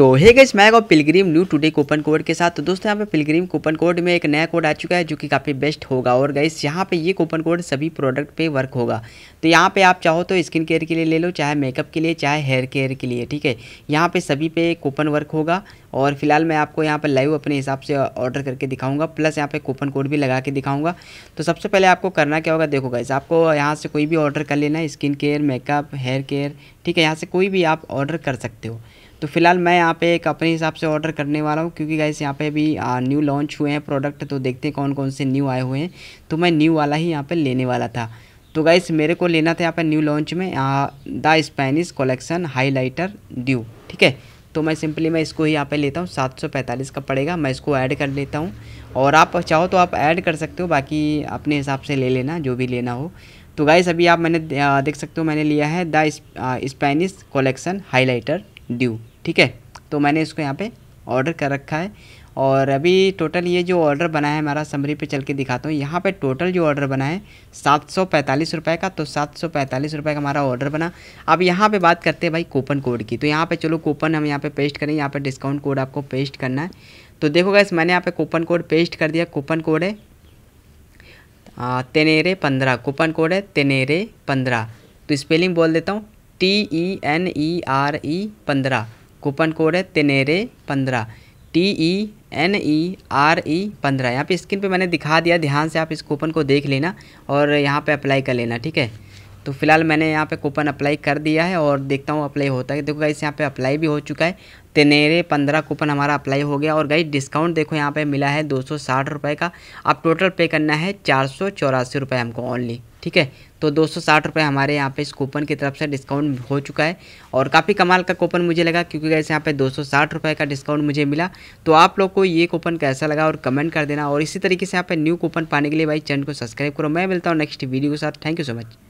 तो हे गैस मैं और Pilgrim new today coupon code के साथ तो दोस्तों यहाँ पे पिलग्रीम कूपन कोड में एक नया कोड आ चुका है जो कि काफ़ी बेस्ट होगा और गैस यहाँ पे ये कूपन कोड सभी प्रोडक्ट पे वर्क होगा तो यहाँ पे आप चाहो तो स्किन केयर के लिए ले लो चाहे मेकअप के लिए चाहे हेयर केयर के लिए ठीक है यहाँ पर सभी पे कूपन वर्क होगा और फिलहाल मैं आपको यहाँ पर लाइव अपने हिसाब से ऑर्डर करके दिखाऊंगा प्लस यहाँ पे कूपन कोड भी लगा के दिखाऊंगा तो सबसे पहले आपको करना क्या होगा देखो गैस आपको यहाँ से कोई भी ऑर्डर कर लेना है skin care makeup hair care ठीक है यहाँ से कोई भी आप ऑर्डर कर सकते हो तो फिलहाल मैं यहाँ पे एक अपने हिसाब से ऑर्डर करने वाला हूँ क्योंकि गाइस यहाँ पे अभी न्यू लॉन्च हुए हैं प्रोडक्ट तो देखते हैं कौन कौन से न्यू आए हुए हैं तो मैं न्यू वाला ही यहाँ पे लेने वाला था तो गाइस मेरे को लेना था यहाँ पे न्यू लॉन्च में the Spanish collection highlighter dew ठीक है तो मैं सिंपली मैं इसको ही यहाँ पर लेता हूँ सात सौ पैंतालीस का पड़ेगा मैं इसको ऐड कर लेता हूँ और आप चाहो तो आप ऐड कर सकते हो बाकी अपने हिसाब से ले लेना जो भी लेना हो तो गाइस अभी आप मैंने देख सकते हो मैंने लिया है the Spanish collection highlighter dew ठीक है तो मैंने इसको यहाँ पे ऑर्डर कर रखा है और अभी टोटल ये जो ऑर्डर बना है हमारा समरी पे चल के दिखाता हूँ यहाँ पे टोटल जो ऑर्डर बना है सात सौ पैंतालीस रुपये का तो सात सौ पैंतालीस रुपये का हमारा ऑर्डर बना अब यहाँ पे बात करते हैं भाई कूपन कोड की तो यहाँ पे चलो कूपन हम यहाँ पे पेस्ट करें यहाँ पे डिस्काउंट कोड आपको पेस्ट करना है तो देखो गैस मैंने यहाँ पे कूपन कोड पेस्ट कर दिया कूपन कोड है तेनेरे पंद्रह कूपन कोड है तेनेरे पंद्रह तो स्पेलिंग बोल देता हूँ T E N E R E पंद्रह कूपन कोड है तेनेरे पंद्रह T E N E R E पंद्रह यहाँ पे स्क्रीन पे मैंने दिखा दिया ध्यान से आप इस कूपन को देख लेना और यहाँ पे अप्लाई कर लेना ठीक है तो फिलहाल मैंने यहाँ पे कूपन अप्लाई कर दिया है और देखता हूँ अप्लाई होता है देखो गाइस यहाँ पे अप्लाई भी हो चुका है तेनेरे पंद्रह कूपन हमारा अप्लाई हो गया और गाइस डिस्काउंट देखो यहाँ पे मिला है दो सौ साठ रुपये का अब टोटल पे करना है चार सौ चौरासी रुपये हमको ऑनली ठीक है तो दो सौ साठ रुपये हमारे यहाँ पे इस कूपन की तरफ से डिस्काउंट हो चुका है और काफ़ी कमाल का कूपन मुझे लगा क्योंकि कैसे यहाँ पे दो सौ साठ रुपये का डिस्काउंट मुझे मिला तो आप लोग को ये कूपन कैसा लगा और कमेंट कर देना और इसी तरीके से यहाँ पे न्यू कूपन पाने के लिए भाई चैनल को सब्सक्राइब करो मैं मिलता हूँ नेक्स्ट वीडियो के साथ थैंक यू सो मच